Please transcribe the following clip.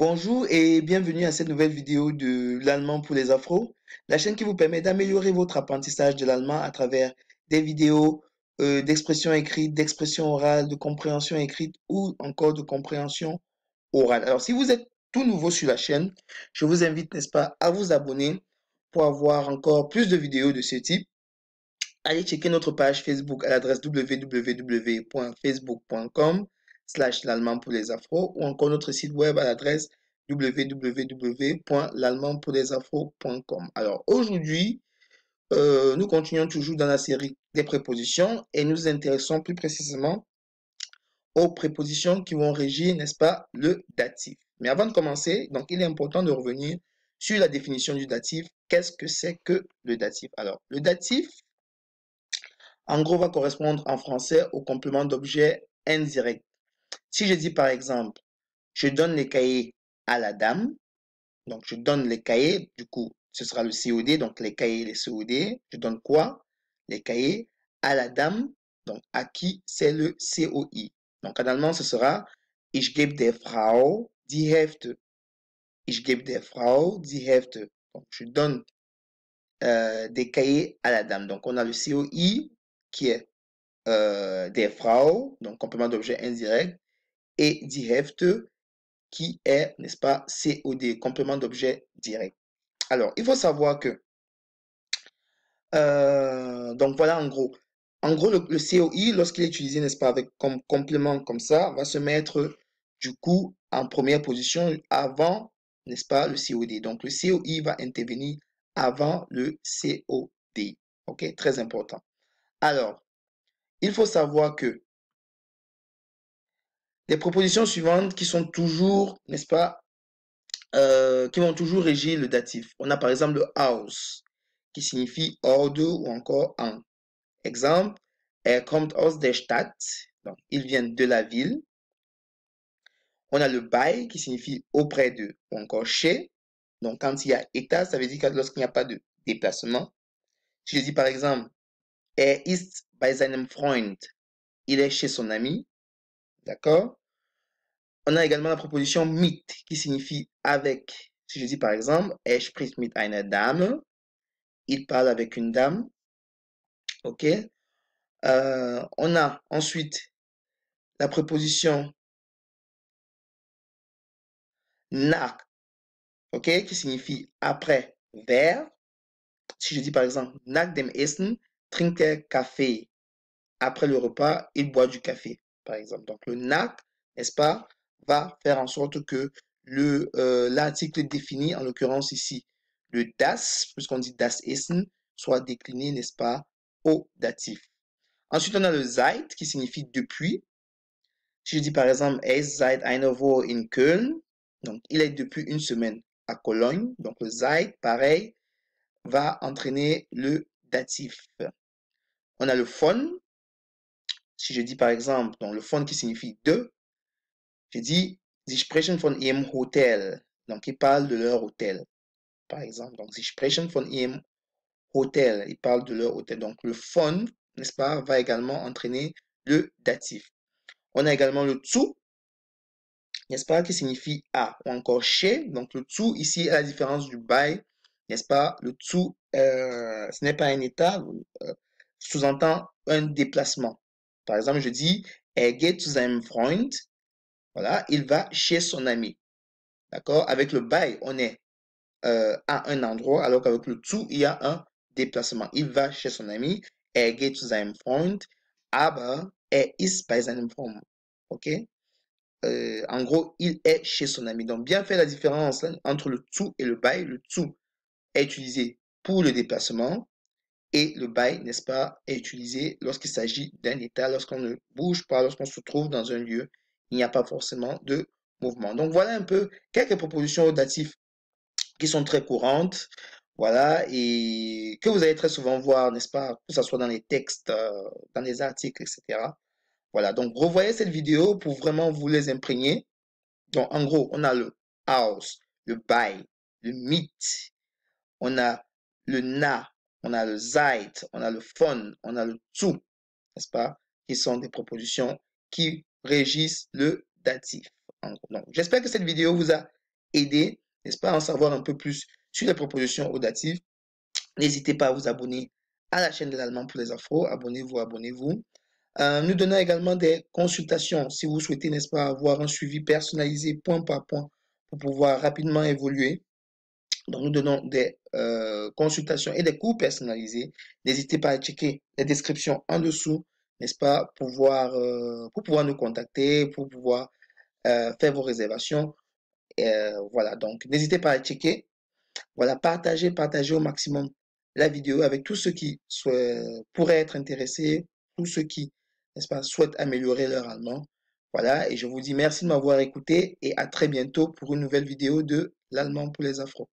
Bonjour et bienvenue à cette nouvelle vidéo de l'allemand pour les afros, la chaîne qui vous permet d'améliorer votre apprentissage de l'allemand à travers des vidéos euh, d'expression écrite, d'expression orale, de compréhension écrite ou encore de compréhension orale. Alors si vous êtes tout nouveau sur la chaîne, je vous invite, n'est-ce pas, à vous abonner pour avoir encore plus de vidéos de ce type. Allez checker notre page Facebook à l'adresse www.facebook.com slash l'allemand pour les afros ou encore notre site web à l'adresse www.l'allemandpourlesafros.com. Alors aujourd'hui, euh, nous continuons toujours dans la série des prépositions et nous intéressons plus précisément aux prépositions qui vont régir, n'est-ce pas, le datif. Mais avant de commencer, donc il est important de revenir sur la définition du datif. Qu'est-ce que c'est que le datif Alors, le datif, en gros, va correspondre en français au complément d'objet indirect si je dis par exemple, je donne les cahiers à la dame, donc je donne les cahiers, du coup, ce sera le COD, donc les cahiers, les COD, je donne quoi Les cahiers à la dame, donc à qui c'est le COI. Donc en allemand, ce sera Ich gebe der Frau die Hefte. Ich gebe der Frau die Hefte. Donc je donne euh, des cahiers à la dame. Donc on a le COI qui est euh, des Frau, donc complément d'objet indirect, et heft qui est, n'est-ce pas, COD, complément d'objet direct. Alors, il faut savoir que, euh, donc voilà en gros, en gros le, le COI, lorsqu'il est utilisé, n'est-ce pas, avec comme complément comme ça, va se mettre du coup en première position avant, n'est-ce pas, le COD. Donc le COI va intervenir avant le COD. OK, très important. Alors, il faut savoir que des propositions suivantes qui sont toujours, n'est-ce pas, euh, qui vont toujours régir le datif. On a par exemple le house, qui signifie hors de ou encore en. Exemple, er kommt aus der Stadt, donc il vient de la ville. On a le by, qui signifie auprès de ou encore chez. Donc quand il y a état, ça veut dire que lorsqu'il n'y a pas de déplacement. je dis par exemple, er ist bei seinem Freund, il est chez son ami, d'accord on a également la proposition mit qui signifie avec. Si je dis par exemple, er spricht mit einer Dame, il parle avec une dame. OK euh, On a ensuite la proposition nach, OK, qui signifie après, vers. Si je dis par exemple, nach dem Essen trinke café. Après le repas, il boit du café, par exemple. Donc le nach, n'est-ce pas, va faire en sorte que le euh, l'article défini, en l'occurrence ici, le das, puisqu'on dit das Essen, soit décliné, n'est-ce pas, au datif. Ensuite, on a le seit, qui signifie depuis. Si je dis par exemple, es er seit einer Woche in Köln, donc il est depuis une semaine à Cologne, donc le seit, pareil, va entraîner le datif. On a le von. Si je dis par exemple, donc le von qui signifie de, j'ai dit, sie sprechen von ihrem Hotel. Donc, ils parlent de leur hôtel, par exemple. Donc, sie sprechen von ihrem Hotel. Ils parlent de leur hôtel. Donc, le von, n'est-ce pas, va également entraîner le datif. On a également le zu, n'est-ce pas, qui signifie à, ou encore chez. Donc, le zu, ici, à la différence du by, n'est-ce pas, le zu, euh, ce n'est pas un état, euh, sous-entend un déplacement. Par exemple, je dis, er geht zu seinem Freund, voilà, il va chez son ami. D'accord Avec le bail, on est euh, à un endroit, alors qu'avec le tout, il y a un déplacement. Il va chez son ami. Er geht zu seinem Freund, aber er ist bei seinem Freund. OK euh, En gros, il est chez son ami. Donc, bien faire la différence hein, entre le tout et le bail. Le tout est utilisé pour le déplacement et le bail, n'est-ce pas, est utilisé lorsqu'il s'agit d'un état, lorsqu'on ne bouge pas, lorsqu'on se trouve dans un lieu il n'y a pas forcément de mouvement. Donc voilà un peu quelques propositions audatives qui sont très courantes, voilà, et que vous allez très souvent voir, n'est-ce pas, que ce soit dans les textes, euh, dans les articles, etc. Voilà, donc revoyez cette vidéo pour vraiment vous les imprégner. Donc en gros, on a le house, le buy, le meet, on a le na, on a le zeit, on a le fun, on a le tout, n'est-ce pas, qui sont des propositions qui Régis le Datif. j'espère que cette vidéo vous a aidé, n'est-ce pas, à en savoir un peu plus sur les propositions au datif. N'hésitez pas à vous abonner à la chaîne de l'Allemand pour les infos. Abonnez-vous, abonnez-vous. Euh, nous donnons également des consultations si vous souhaitez, n'est-ce pas, avoir un suivi personnalisé point par point pour pouvoir rapidement évoluer. Donc, nous donnons des euh, consultations et des cours personnalisés. N'hésitez pas à checker la description en dessous n'est-ce pas, pouvoir, euh, pour pouvoir nous contacter, pour pouvoir euh, faire vos réservations. Euh, voilà, donc n'hésitez pas à checker. Voilà, partagez, partagez au maximum la vidéo avec tous ceux qui pourraient être intéressés, tous ceux qui, n'est-ce pas, souhaitent améliorer leur allemand. Voilà, et je vous dis merci de m'avoir écouté et à très bientôt pour une nouvelle vidéo de l'allemand pour les Afro.